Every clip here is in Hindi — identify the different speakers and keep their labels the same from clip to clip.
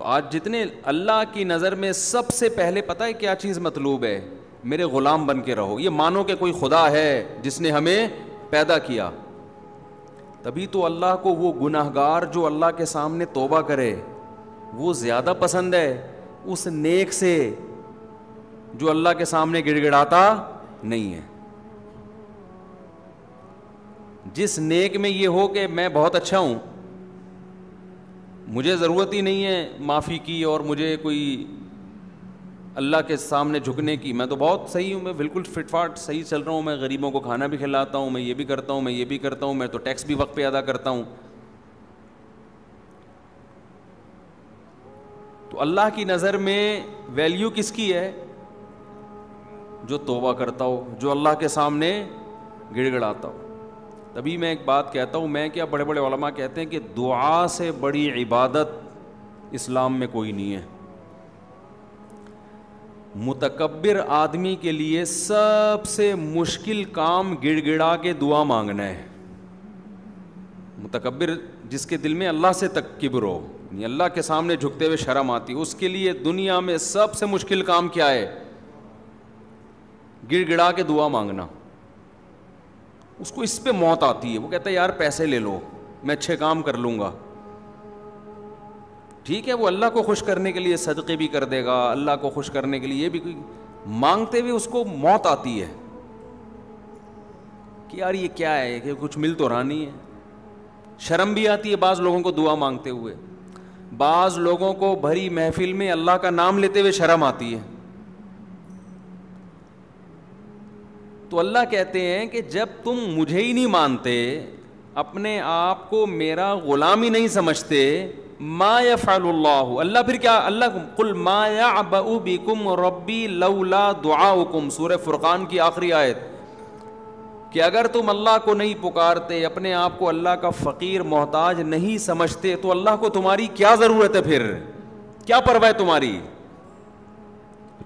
Speaker 1: तो आज जितने अल्लाह की नज़र में सबसे पहले पता है क्या चीज़ मतलूब है मेरे ग़ुलाम बन के रहो ये मानो कि कोई खुदा है जिसने हमें पैदा किया तभी तो अल्लाह को वो गुनाहगार जो अल्लाह के सामने तोबा करे वो ज़्यादा पसंद है उस नेक से जो अल्लाह के सामने गिड़गिड़ाता नहीं है जिस नेक में ये हो कि मैं बहुत अच्छा हूँ मुझे ज़रूरत ही नहीं है माफ़ी की और मुझे कोई अल्लाह के सामने झुकने की मैं तो बहुत सही हूँ मैं बिल्कुल फिटफाट सही चल रहा हूँ मैं गरीबों को खाना भी खिलाता हूँ मैं ये भी करता हूँ मैं ये भी करता हूँ मैं तो टैक्स भी वक्त पे अदा करता हूँ तो अल्लाह की नज़र में वैल्यू किसकी है जो तोबा करता हो जो अल्लाह के सामने गिड़गड़ाता हो तभी मैं एक बात कहता हूँ मैं क्या बड़े बड़े ओलमा कहते हैं कि दुआ से बड़ी इबादत इस्लाम में कोई नहीं है मुतकबर आदमी के लिए सबसे मुश्किल काम गिड़गिड़ा के दुआ मांगना है मुतकबर जिसके दिल में अल्लाह से तकबर हो यानी अल्लाह के सामने झुकते हुए शर्म आती उसके लिए दुनिया में सबसे मुश्किल काम क्या है गिड़गिड़ा के दुआ मांगना उसको इस पर मौत आती है वो कहता है यार पैसे ले लो मैं अच्छे काम कर लूँगा ठीक है वो अल्लाह को खुश करने के लिए सदक़े भी कर देगा अल्लाह को खुश करने के लिए भी मांगते हुए उसको मौत आती है कि यार ये क्या है कि कुछ मिल तो रहा नहीं है शर्म भी आती है बाज़ लोगों को दुआ मांगते हुए बाज़ लोगों को भरी महफिल में अल्लाह का नाम लेते हुए शर्म आती है तो अल्लाह कहते हैं कि जब तुम मुझे ही नहीं मानते अपने आप को मेरा ग़ुलाम ही नहीं समझते मा फ़ल्ला अल्लाह फिर क्या अल्लाह कुल माया बिकुम रब्बी लौला दुआकुम सूर फुरक़ान की आखिरी आयत कि अगर तुम अल्लाह को नहीं पुकारते अपने आप को अल्लाह का फ़कीर मोहताज नहीं समझते तो अल्लाह को तुम्हारी क्या ज़रूरत है फिर क्या परवाह तुम्हारी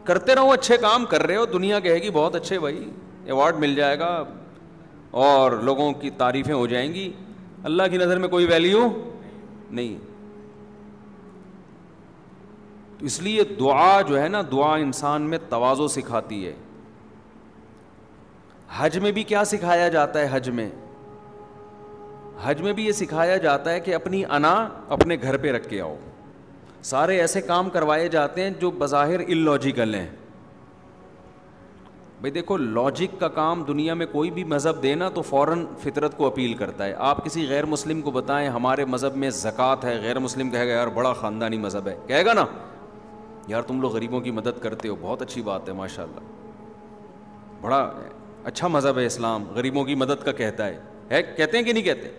Speaker 1: करते रहो अच्छे काम कर रहे हो दुनिया कहेगी बहुत अच्छे भाई अवार्ड मिल जाएगा और लोगों की तारीफ़ें हो जाएंगी अल्लाह की नज़र में कोई वैल्यू नहीं तो इसलिए दुआ जो है ना दुआ इंसान में तोज़ो सिखाती है हज में भी क्या सिखाया जाता है हज में हज में भी ये सिखाया जाता है कि अपनी अना अपने घर पे रख के आओ सारे ऐसे काम करवाए जाते हैं जो बज़ाहिर इलॉजिकल हैं भाई देखो लॉजिक का काम दुनिया में कोई भी मज़हब देना तो फ़ौर फितरत को अपील करता है आप किसी गैर मुस्लिम को बताएं हमारे मज़हब में ज़क़़त है गैर मुस्लिम कहेगा यार बड़ा ख़ानदानी मज़हब है कहेगा ना यार तुम लोग गरीबों की मदद करते हो बहुत अच्छी बात है माशा बड़ा अच्छा मज़हब है इस्लाम गरीबों की मदद का कहता है, है कहते हैं कि नहीं कहते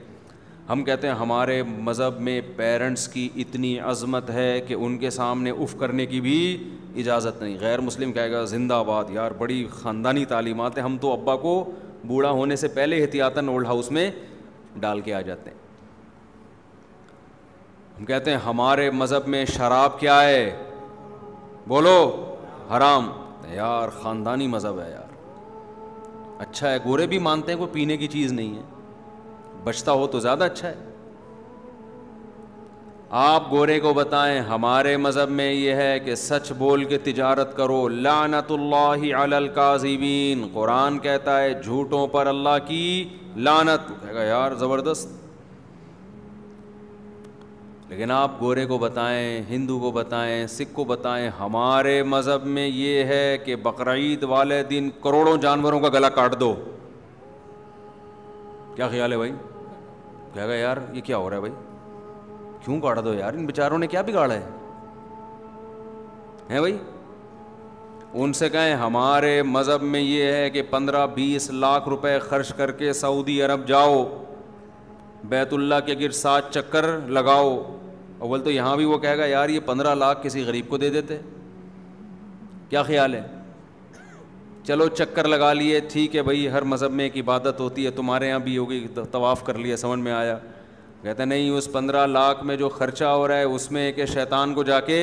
Speaker 1: हम कहते हैं हमारे मज़हब में पेरेंट्स की इतनी अज़मत है कि उनके सामने उफ़ करने की भी इजाज़त नहीं गैर मुस्लिम कहेगा जिंदाबाद यार बड़ी ख़ानदानी तालीमत है हम तो अब्बा को बूढ़ा होने से पहले एहतियातन ओल्ड हाउस में डाल के आ जाते हैं हम कहते हैं हमारे मज़हब में शराब क्या है बोलो हराम यार ख़ानदानी मज़हब है यार अच्छा है गोरे भी मानते हैं कोई पीने की चीज़ नहीं है बचता हो तो ज़्यादा अच्छा है आप गोरे को बताएं हमारे मज़हब में यह है कि सच बोल के तिजारत करो लानतल्लाजीबीन कुरान कहता है झूठों पर अल्लाह की लानत कहेगा यार ज़बरदस्त लेकिन आप गोरे को बताएं हिंदू को बताएं सिख को बताएं हमारे मज़हब में यह है कि बकर वाले दिन करोड़ों जानवरों का गला काट दो क्या ख्याल है भाई कहेगा यार ये क्या हो रहा है भाई क्यों गाड़ा दो यार इन बेचारों ने क्या बिगाड़ा है हैं भाई उनसे कहें हमारे मज़हब में ये है कि पंद्रह बीस लाख रुपए खर्च करके सऊदी अरब जाओ बैतुल्ला के गिर सात चक्कर लगाओ अव्वल तो यहाँ भी वो कहेगा यार ये पंद्रह लाख किसी गरीब को दे देते क्या ख्याल है चलो चक्कर लगा लिए ठीक है भाई हर मज़हब में एक इबादत होती है तुम्हारे यहाँ भी होगी तवाफ़ कर लिया समझ में आया कहते नहीं उस पंद्रह लाख में जो ख़र्चा हो रहा है उसमें एक शैतान को जाके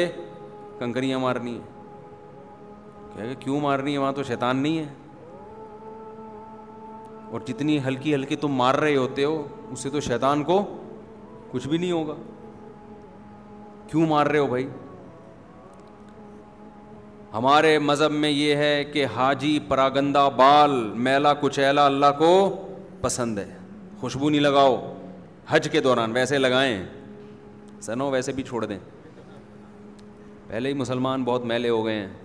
Speaker 1: कंकरियाँ मारनी है कह क्यों मारनी है वहाँ तो शैतान नहीं है और जितनी हल्की हल्की तुम मार रहे होते हो उससे तो शैतान को कुछ भी नहीं होगा क्यों मार रहे हो भाई हमारे मज़हब में यह है कि हाजी परागंदा बाल मेला कुचैला अल्लाह को पसंद है खुशबू नहीं लगाओ हज के दौरान वैसे लगाएं सनो वैसे भी छोड़ दें पहले ही मुसलमान बहुत मेले हो गए हैं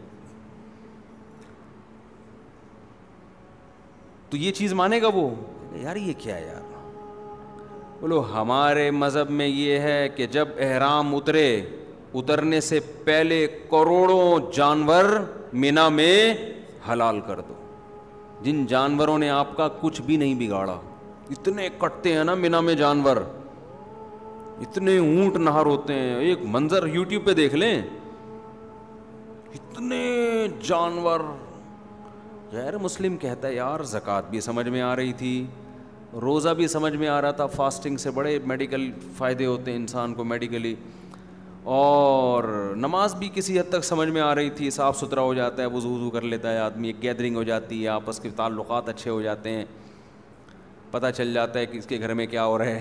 Speaker 1: तो ये चीज़ मानेगा वो यार ये क्या है यार बोलो हमारे मज़हब में ये है कि जब एहराम उतरे उतरने से पहले करोड़ों जानवर मीना में हलाल कर दो जिन जानवरों ने आपका कुछ भी नहीं बिगाड़ा इतने कटते हैं ना मीना में जानवर इतने ऊंट नहर होते हैं एक मंजर यूट्यूब पे देख लें इतने जानवर गैर मुस्लिम कहता है यार जक़ात भी समझ में आ रही थी रोज़ा भी समझ में आ रहा था फास्टिंग से बड़े मेडिकल फ़ायदे होते हैं इंसान को मेडिकली और नमाज भी किसी हद तक समझ में आ रही थी साफ़ सुथरा हो जाता है वजू वजू कर लेता है आदमी एक गैदरिंग हो जाती है आपस के ताल्लुक अच्छे हो जाते हैं पता चल जाता है कि इसके घर में क्या हो रहा है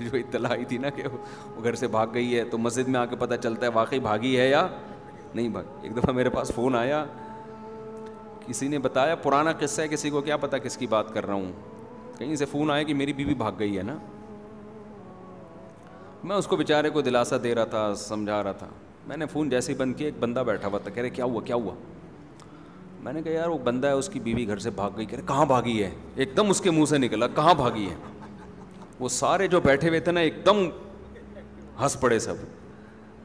Speaker 1: जो इतला आई थी ना कि वो घर से भाग गई है तो मस्जिद में आके पता चलता है वाकई भागी है या नहीं भाग एक दफ़ा मेरे पास फ़ोन आया किसी ने बताया पुराना किस्सा है किसी को क्या पता किसकी बात कर रहा हूँ कहीं से फ़ोन आया कि मेरी बीवी भाग गई है ना मैं उसको बेचारे को दिलासा दे रहा था समझा रहा था मैंने फ़ोन जैसे ही बंद किया एक बंदा बैठा हुआ था कह रहे क्या हुआ क्या हुआ मैंने कहा यार वो बंदा है उसकी बीवी घर से भाग गई कह रहे कहाँ भागी है एकदम उसके मुंह से निकला कहाँ भागी है वो सारे जो बैठे हुए थे ना एकदम हंस पड़े सब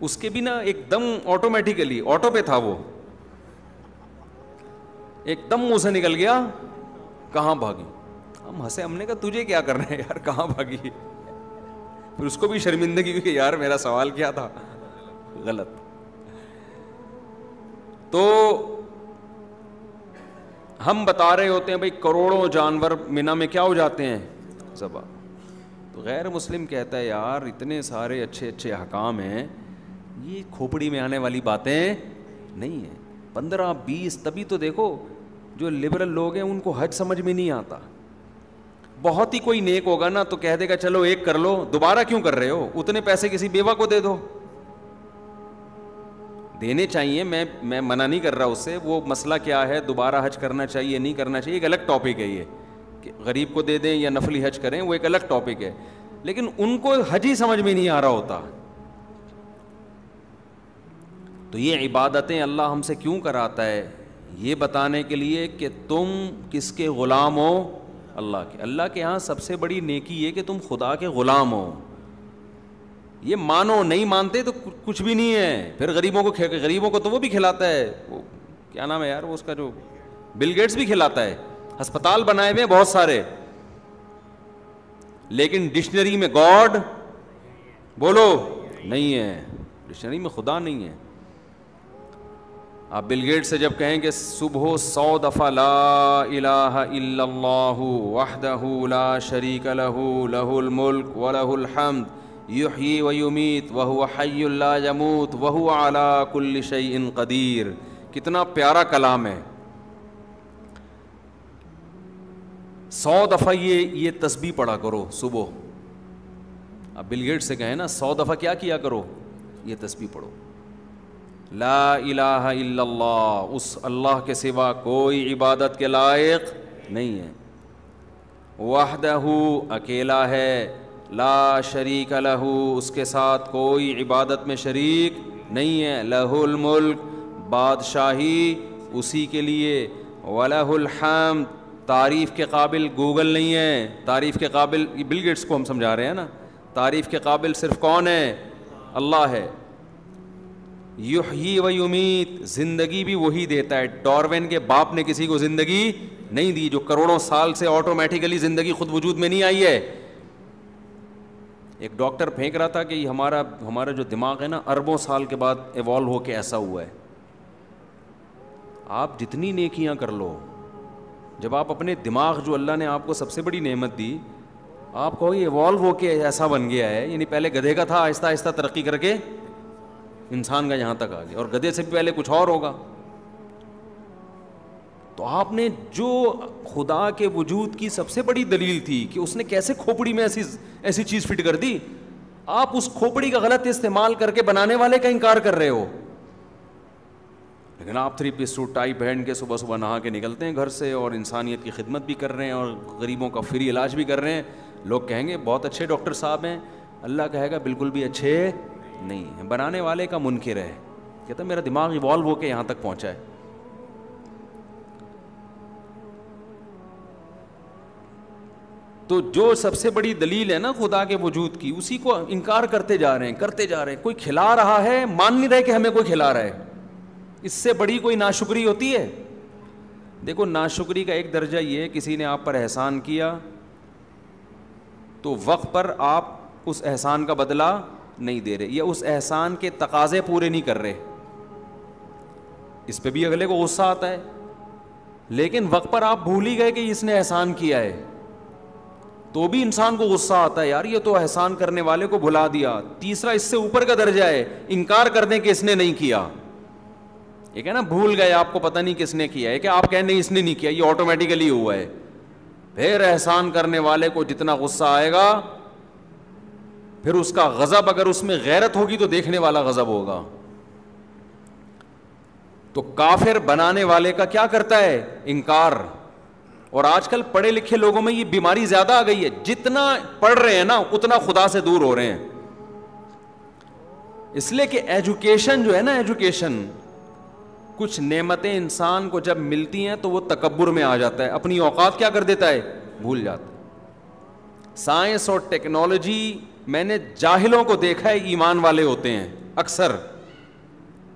Speaker 1: उसके भी ना एकदम ऑटोमेटिकली ऑटो पे था वो एकदम मुंह से निकल गया कहाँ भागी हम हंसे हमने कहा तुझे क्या करना है यार कहाँ भागी फिर उसको भी शर्मिंदगी हुई यार मेरा सवाल क्या था गलत तो हम बता रहे होते हैं भाई करोड़ों जानवर मीना में क्या हो जाते हैं जबा तो गैर मुस्लिम कहता है यार इतने सारे अच्छे अच्छे हकाम हैं ये खोपड़ी में आने वाली बातें नहीं हैं पंद्रह बीस तभी तो देखो जो लिबरल लोग हैं उनको हज समझ में नहीं आता बहुत ही कोई नेक होगा ना तो कह देगा चलो एक कर लो दोबारा क्यों कर रहे हो उतने पैसे किसी बेवा को दे दो देने चाहिए मैं मैं मना नहीं कर रहा उससे वो मसला क्या है दोबारा हज करना चाहिए नहीं करना चाहिए एक अलग टॉपिक है ये कि गरीब को दे दें या नफली हज करें वो एक अलग टॉपिक है लेकिन उनको हज ही समझ में नहीं आ रहा होता तो ये इबादतें अल्लाह हमसे क्यों कराता है ये बताने के लिए कि तुम किसके ग़ुलाम हो अल्लाह के अल्लाह के यहाँ सबसे बड़ी नेकी ये कि तुम खुदा के ग़ुलाम हो ये मानो नहीं मानते तो कुछ भी नहीं है फिर गरीबों को गरीबों को तो वो भी खिलाता है वो क्या नाम है यार वो उसका जो बिल गेट्स भी खिलाता है अस्पताल बनाए हुए हैं बहुत सारे लेकिन डिक्शनरी में गॉड बोलो नहीं है डिक्शनरी में खुदा नहीं है आप बिलगेट से जब कहेंगे सुबह सौ दफ़ा ला इलाहू ला शरीक लहू लहुल मुल्क व लहुल हमद युही व युमीत वहु हयुल्ला यमूत वहु आला कुल्ल शईन कदीर कितना प्यारा कलाम है सौ दफ़ा ये ये तस्बी पढ़ा करो सुबह अब बिलगेट से कहें ना सौ दफ़ा क्या किया करो ये तस्बी पढ़ो ला इलाह इल्लल्लाह उस अल्लाह के सिवा कोई इबादत के लायक नहीं है वाहदहू अकेला है ला शरीक लहू उसके साथ कोई इबादत में शरीक नहीं है लहुल मुल्क बादशाही उसी के लिए वलहम तारीफ़ के काबिल गूगल नहीं है तारीफ़ के काबिल बिल गेट्स को हम समझा रहे हैं ना तारीफ़ के काबिल सिर्फ कौन है अल्लाह है युही व उम्मीद जिंदगी भी वही देता है डॉर्वेन के बाप ने किसी को जिंदगी नहीं दी जो करोड़ों साल से ऑटोमेटिकली जिंदगी खुद वजूद में नहीं आई है एक डॉक्टर फेंक रहा था कि हमारा हमारा जो दिमाग है ना अरबों साल के बाद इवॉल्व होके ऐसा हुआ है आप जितनी नेकियां कर लो जब आप अपने दिमाग जो अल्लाह ने आपको सबसे बड़ी नेमत दी आप कहो ये इवॉल्व होके ऐसा बन गया है यानी पहले गधे का था आहिस्ता आहिस्ता तरक्की करके इंसान का यहां तक आ गया और गधे से भी पहले कुछ और होगा तो आपने जो खुदा के वजूद की सबसे बड़ी दलील थी कि उसने कैसे खोपड़ी में ऐसी ऐसी चीज़ फिट कर दी आप उस खोपड़ी का गलत इस्तेमाल करके बनाने वाले का इनकार कर रहे हो लेकिन आप थ्री पीस सूट टाई पहन के सुबह सुबह नहा के निकलते हैं घर से और इंसानियत की खिदमत भी कर रहे हैं और गरीबों का फ्री इलाज भी कर रहे हैं लोग कहेंगे बहुत अच्छे डॉक्टर साहब हैं अल्लाह कहेगा बिल्कुल भी अच्छे नहीं है बनाने वाले का मुनकर है कहता तो मेरा दिमाग इवॉल्व होकर यहाँ तक पहुँचा है तो जो सबसे बड़ी दलील है ना खुदा के वजूद की उसी को इनकार करते जा रहे हैं करते जा रहे हैं कोई खिला रहा है मान नहीं रहे कि हमें कोई खिला रहा है इससे बड़ी कोई नाशुक्री होती है देखो नाशुक्री का एक दर्जा ये है किसी ने आप पर एहसान किया तो वक्त पर आप उस एहसान का बदला नहीं दे रहे या उस एहसान के तकाजे पूरे नहीं कर रहे इस पर भी अगले को गुस्सा आता है लेकिन वक्त पर आप भूल ही गए कि इसने एहसान किया है तो भी इंसान को गुस्सा आता है यार ये तो एहसान करने वाले को भुला दिया तीसरा इससे ऊपर का दर्जा है इनकार कर दें कि इसने नहीं किया ये है ना भूल गए आपको पता नहीं किसने किया है कि आप कहें नहीं इसने नहीं किया ये ऑटोमेटिकली हुआ है फिर एहसान करने वाले को जितना गुस्सा आएगा फिर उसका गज़ब अगर उसमें गैरत होगी तो देखने वाला गज़ब होगा तो काफिर बनाने वाले का क्या करता है इनकार और आजकल पढ़े लिखे लोगों में ये बीमारी ज़्यादा आ गई है जितना पढ़ रहे हैं ना उतना खुदा से दूर हो रहे हैं इसलिए कि एजुकेशन जो है ना एजुकेशन कुछ नेमतें इंसान को जब मिलती हैं तो वो तकबर में आ जाता है अपनी औकात क्या कर देता है भूल जाता है साइंस और टेक्नोलॉजी मैंने जाहिलों को देखा है ईमान वाले होते हैं अक्सर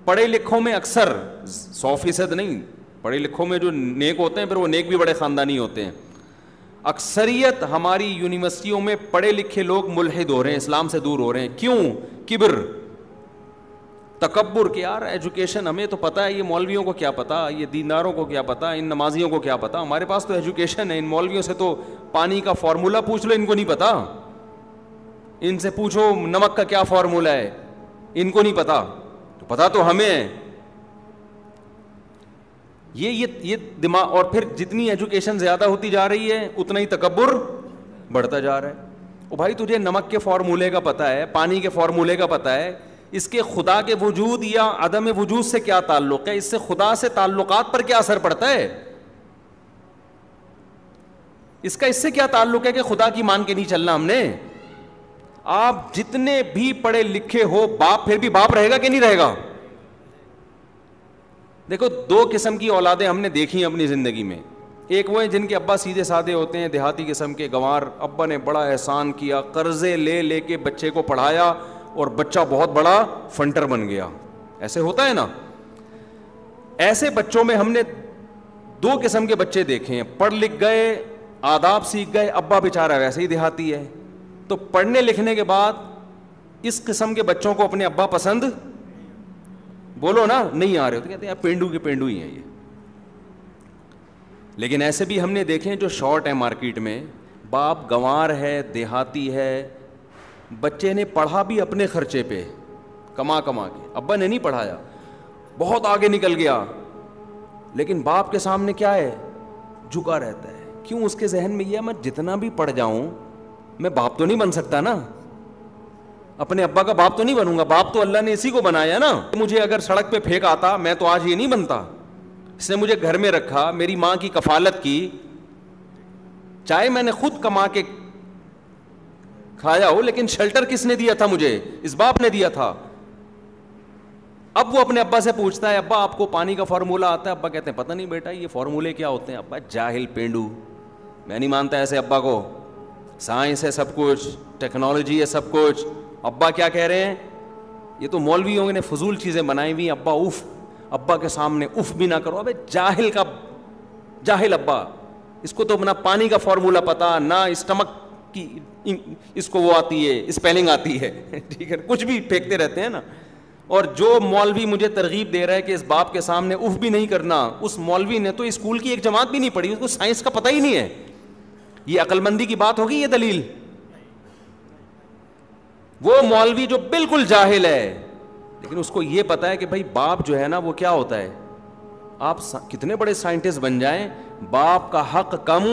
Speaker 1: पढ़े लिखों में अक्सर सौ फीसद नहीं पढ़े लिखों में जो नेक होते हैं फिर वो नेक भी बड़े ख़ानदानी होते हैं अक्सरियत हमारी यूनिवर्सिटियों में पढ़े लिखे लोग मुलहद हो रहे हैं इस्लाम से दूर हो रहे हैं क्यों किब्र तकबर के यार एजुकेशन हमें तो पता है ये मौलवियों को क्या पता ये दीनारों को क्या पता इन नमाजियों को क्या पता हमारे पास तो एजुकेशन है इन मौलवियों से तो पानी का फार्मूला पूछ लो इनको नहीं पता इनसे पूछो नमक का क्या फॉर्मूला है इनको नहीं पता तो पता तो हमें है ये ये ये दिमाग और फिर जितनी एजुकेशन ज़्यादा होती जा रही है उतना ही तकबर बढ़ता जा रहा है ओ भाई तुझे नमक के फॉर्मूले का पता है पानी के फॉर्मूले का पता है इसके खुदा के वजूद या अदम वजूद से क्या ताल्लुक है इससे खुदा से ताल्लुक पर क्या असर पड़ता है इसका इससे क्या ताल्लुक है कि खुदा की मान के नहीं चलना हमने आप जितने भी पढ़े लिखे हो बाप फिर भी बाप रहेगा कि नहीं रहेगा देखो दो किस्म की औलादें हमने देखी अपनी ज़िंदगी में एक वो हैं जिनके अब्बा सीधे साधे होते हैं देहाती किस्म के गंवार अब्बा ने बड़ा एहसान किया कर्जे ले लेके बच्चे को पढ़ाया और बच्चा बहुत बड़ा फंटर बन गया ऐसे होता है ना ऐसे बच्चों में हमने दो किस्म के बच्चे देखे हैं पढ़ लिख गए आदाब सीख गए अब्बा बेचारा वैसे ही देहाती है तो पढ़ने लिखने के बाद इस किस्म के बच्चों को अपने अब्बा पसंद बोलो ना नहीं आ रहे हो तो कहते हैं पेंडू के पेंडू ही हैं ये लेकिन ऐसे भी हमने देखे जो शॉर्ट है मार्केट में बाप गंवार है देहाती है बच्चे ने पढ़ा भी अपने खर्चे पे कमा कमा के अब्बा ने नहीं पढ़ाया बहुत आगे निकल गया लेकिन बाप के सामने क्या है झुका रहता है क्यों उसके जहन में यह मैं जितना भी पढ़ जाऊं मैं बाप तो नहीं बन सकता ना अपने अब्बा का बाप तो नहीं बनूंगा बाप तो अल्लाह ने इसी को बनाया ना मुझे अगर सड़क पे फेंक आता मैं तो आज ये नहीं बनता इसने मुझे घर में रखा मेरी माँ की कफालत की चाहे मैंने खुद कमा के खाया हो लेकिन शेल्टर किसने दिया था मुझे इस बाप ने दिया था अब वो अपने अब्बा से पूछता है अब्बा आपको पानी का फार्मूला आता है अब्बा कहते हैं पता नहीं बेटा ये फार्मूले क्या होते हैं अब्बा जाहिल पेंडू मैं नहीं मानता ऐसे अब्बा को साइंस है सब कुछ टेक्नोलॉजी है सब कुछ अब्बा क्या कह रहे हैं ये तो मौलवियों ने फजूल चीज़ें बनाई हुई अब्बा उफ अब्बा के सामने उफ भी ना करो अबे जाहिल का जाहिल अब्बा इसको तो अपना पानी का फॉर्मूला पता ना स्टमक की इसको वो आती है स्पेलिंग आती है ठीक है कुछ भी फेंकते रहते हैं ना और जो मौलवी मुझे तरगीब दे रहा है कि इस बाप के सामने उफ भी नहीं करना उस मौलवी ने तो स्कूल की एक जमात भी नहीं पढ़ी उसको साइंस का पता ही नहीं है ये अकलमंदी की बात होगी ये दलील वो मौलवी जो बिल्कुल जाहिल है लेकिन उसको ये पता है कि भाई बाप जो है ना वो क्या होता है आप कितने बड़े साइंटिस्ट बन जाएं बाप का हक कम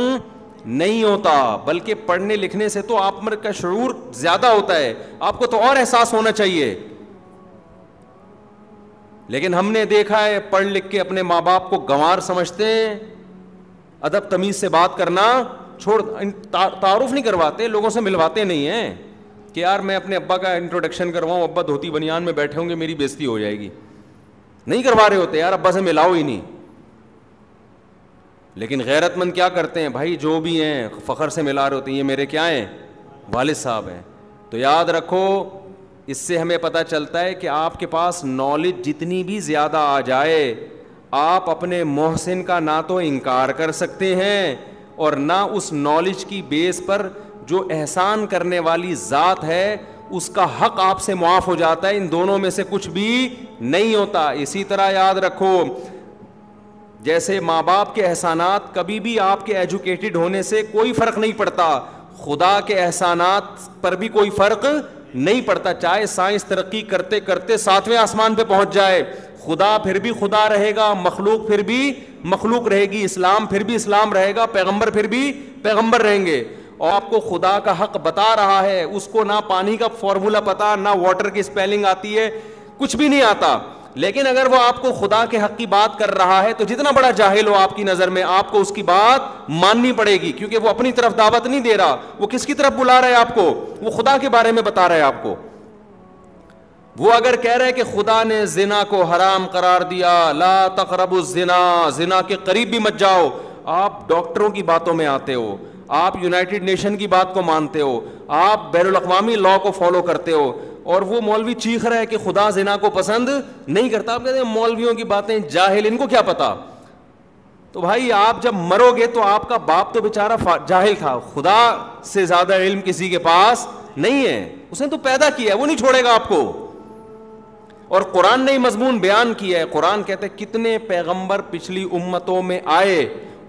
Speaker 1: नहीं होता बल्कि पढ़ने लिखने से तो आप मर का शरूर ज्यादा होता है आपको तो और एहसास होना चाहिए लेकिन हमने देखा है पढ़ लिख के अपने माँ बाप को गंवार समझते हैं अदब तमीज से बात करना छोड़ इन ता, तारुफ नहीं करवाते लोगों से मिलवाते नहीं हैं कि यार मैं अपने अब्बा का इंट्रोडक्शन करवाऊँ अब्बा धोती बनियान में बैठे होंगे मेरी बेइज्जती हो जाएगी नहीं करवा रहे होते यार अब्बा से मिलाओ ही नहीं लेकिन गैरतमंद क्या करते हैं भाई जो भी हैं फ़खर से मिला रहे होते हैं ये मेरे क्या हैं वालिद साहब हैं तो याद रखो इससे हमें पता चलता है कि आपके पास नॉलेज जितनी भी ज़्यादा आ जाए आप अपने मोहसिन का ना तो इनकार कर सकते हैं और ना उस नॉलेज की बेस पर जो एहसान करने वाली ज़ात है उसका हक आपसे मुआफ़ हो जाता है इन दोनों में से कुछ भी नहीं होता इसी तरह याद रखो जैसे माँ बाप के एहसानात कभी भी आपके एजुकेटेड होने से कोई फ़र्क नहीं पड़ता खुदा के एहसानात पर भी कोई फ़र्क नहीं पड़ता चाहे साइंस तरक्की करते करते सातवें आसमान पे पहुंच जाए खुदा फिर भी खुदा रहेगा मखलूक फिर भी मखलूक रहेगी इस्लाम फिर भी इस्लाम रहेगा पैगंबर फिर भी पैगंबर रहेंगे और आपको खुदा का हक बता रहा है उसको ना पानी का फॉर्मूला पता ना वाटर की स्पेलिंग आती है कुछ भी नहीं आता लेकिन अगर वो आपको खुदा के हक की बात कर रहा है तो जितना बड़ा जाहिल हो आपकी नज़र में आपको उसकी बात माननी पड़ेगी क्योंकि वो अपनी तरफ दावत नहीं दे रहा वो किसकी तरफ बुला रहा है आपको वो खुदा के बारे में बता रहा है आपको वो अगर कह रहे हैं कि खुदा ने जिना को हराम करार दिया ला तकरब जिना जिना के करीब भी मत जाओ आप डॉक्टरों की बातों में आते हो आप यूनाइटेड नेशन की बात को मानते हो आप बैर अवी लॉ को फॉलो करते हो और वो मौलवी चीख रहा है कि खुदा जिना को पसंद नहीं करता आप कहते मौलवियों की बातें जाहिल इनको क्या पता तो भाई आप जब मरोगे तो आपका बाप तो बेचारा जाहिल था खुदा से ज्यादा इल्म किसी के पास नहीं है उसने तो पैदा किया है वो नहीं छोड़ेगा आपको और कुरान ने ही मजमून बयान किया है कुरान कहते कितने पैगंबर पिछली उम्मतों में आए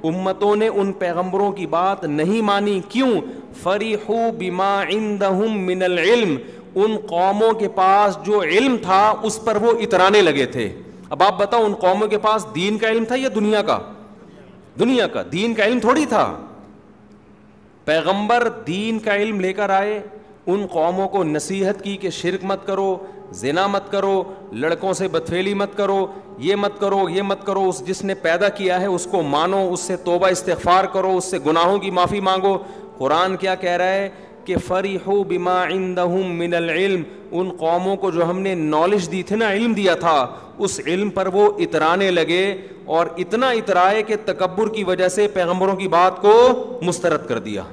Speaker 1: उम्मतों ने उन पैगंबरों की बात नहीं मानी क्यों फरी बिमा इंदहुम मिनल इल्म उन कौमों के पास जो इल्म था उस पर वो इतराने लगे थे अब आप बताओ उन कौमों के पास दीन का इल्म था या दुनिया का दुनिया का दीन का इल्म थोड़ी था पैगंबर दीन का इल्म लेकर आए उन कौमों को नसीहत की कि शिरक मत करो जिना मत करो लड़कों से बथवेली मत करो ये मत करो ये मत करो उस जिसने पैदा किया है उसको मानो उससे तोबा इस्तफार करो उससे गुनाहों की माफ़ी मांगो कुरान क्या कह रहा है कि फरी हो बिमा इन इंदहम मिनम उन कौमों को जो हमने नॉलेज दी थी ना इल्म दिया था उस इल्म पर वो इतराने लगे और इतना इतराए कि तकबर की वजह से पैगम्बरों की बात को मुस्तरद कर दिया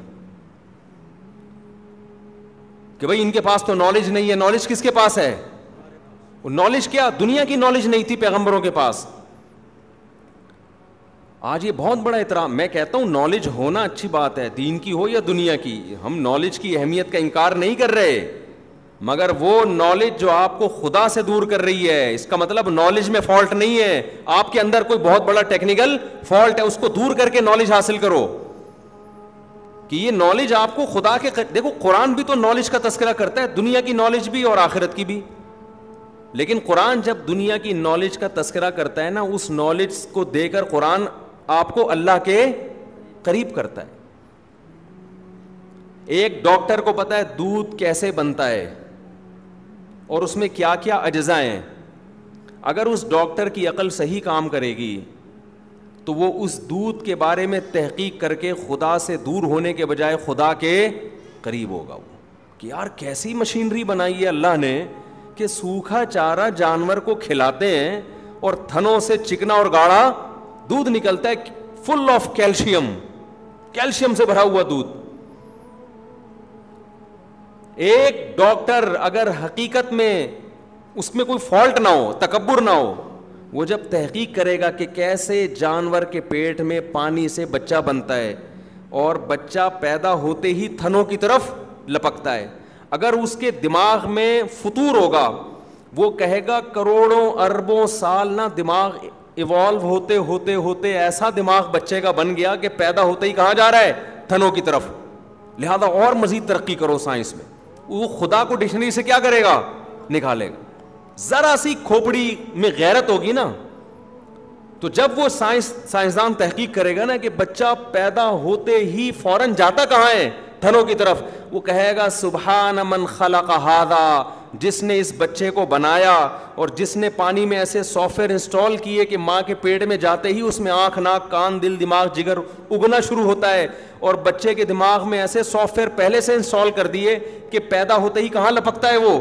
Speaker 1: कि भाई इनके पास तो नॉलेज नहीं है नॉलेज किसके पास है नॉलेज क्या दुनिया की नॉलेज नहीं थी पैगंबरों के पास आज ये बहुत बड़ा इतराम मैं कहता हूं नॉलेज होना अच्छी बात है दीन की हो या दुनिया की हम नॉलेज की अहमियत का इनकार नहीं कर रहे मगर वो नॉलेज जो आपको खुदा से दूर कर रही है इसका मतलब नॉलेज में फॉल्ट नहीं है आपके अंदर कोई बहुत बड़ा टेक्निकल फॉल्ट है उसको दूर करके नॉलेज हासिल करो कि ये नॉलेज आपको खुदा के कर... देखो कुरान भी तो नॉलेज का तस्करा करता है दुनिया की नॉलेज भी और आखिरत की भी लेकिन कुरान जब दुनिया की नॉलेज का तस्करा करता है ना उस नॉलेज को देकर कुरान आपको अल्लाह के करीब करता है एक डॉक्टर को पता है दूध कैसे बनता है और उसमें क्या क्या अज्जा अगर उस डॉक्टर की अकल सही काम करेगी तो वो उस दूध के बारे में तहकीक करके खुदा से दूर होने के बजाय खुदा के करीब होगा वो कि यार कैसी मशीनरी बनाई है अल्लाह ने कि सूखा चारा जानवर को खिलाते हैं और थनों से चिकना और गाढ़ा दूध निकलता है फुल ऑफ कैल्शियम कैल्शियम से भरा हुआ दूध एक डॉक्टर अगर हकीकत में उसमें कोई फॉल्ट ना हो तकबर ना हो वो जब तहकीक करेगा कि कैसे जानवर के पेट में पानी से बच्चा बनता है और बच्चा पैदा होते ही थनों की तरफ लपकता है अगर उसके दिमाग में फतूर होगा वो कहेगा करोड़ों अरबों साल ना दिमाग इवॉल्व होते होते होते ऐसा दिमाग बच्चे का बन गया कि पैदा होते ही कहाँ जा रहा है थनों की तरफ लिहाजा और मज़ीद तरक्की करो साइंस में वो खुदा को डिक्शनरी से क्या करेगा निकालेगा ज़रा सी खोपड़ी में गैरत होगी ना तो जब वो साइंस साइंसदान तहकीक करेगा ना कि बच्चा पैदा होते ही फौरन जाता कहाँ है धनों की तरफ वो कहेगा सुबहान मन खला हादा जिसने इस बच्चे को बनाया और जिसने पानी में ऐसे सॉफ्टवेयर इंस्टॉल किए कि माँ के पेट में जाते ही उसमें आंख नाक कान दिल दिमाग जिगर उगना शुरू होता है और बच्चे के दिमाग में ऐसे सॉफ्टवेयर पहले से इंस्टॉल कर दिए कि पैदा होते ही कहाँ लपकता है वो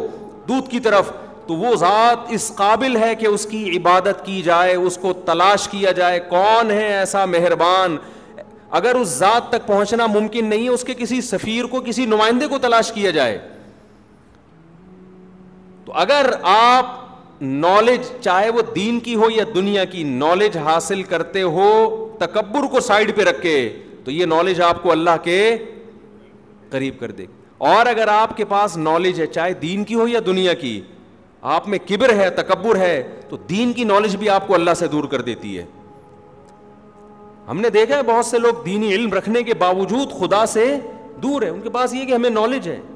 Speaker 1: दूध की तरफ तो वो ज़ात इस काबिल है कि उसकी इबादत की जाए उसको तलाश किया जाए कौन है ऐसा मेहरबान अगर उस ज़ात तक पहुंचना मुमकिन नहीं है उसके किसी सफ़ीर को किसी नुमाइंदे को तलाश किया जाए तो अगर आप नॉलेज चाहे वो दीन की हो या दुनिया की नॉलेज हासिल करते हो तकबर को साइड पे रख के तो ये नॉलेज आपको अल्लाह के करीब कर दे और अगर आपके पास नॉलेज है चाहे दीन की हो या दुनिया की आप में किब्र है तकबर है तो दीन की नॉलेज भी आपको अल्लाह से दूर कर देती है हमने देखा है बहुत से लोग दीनी इल्म रखने के बावजूद खुदा से दूर है उनके पास ये कि हमें नॉलेज है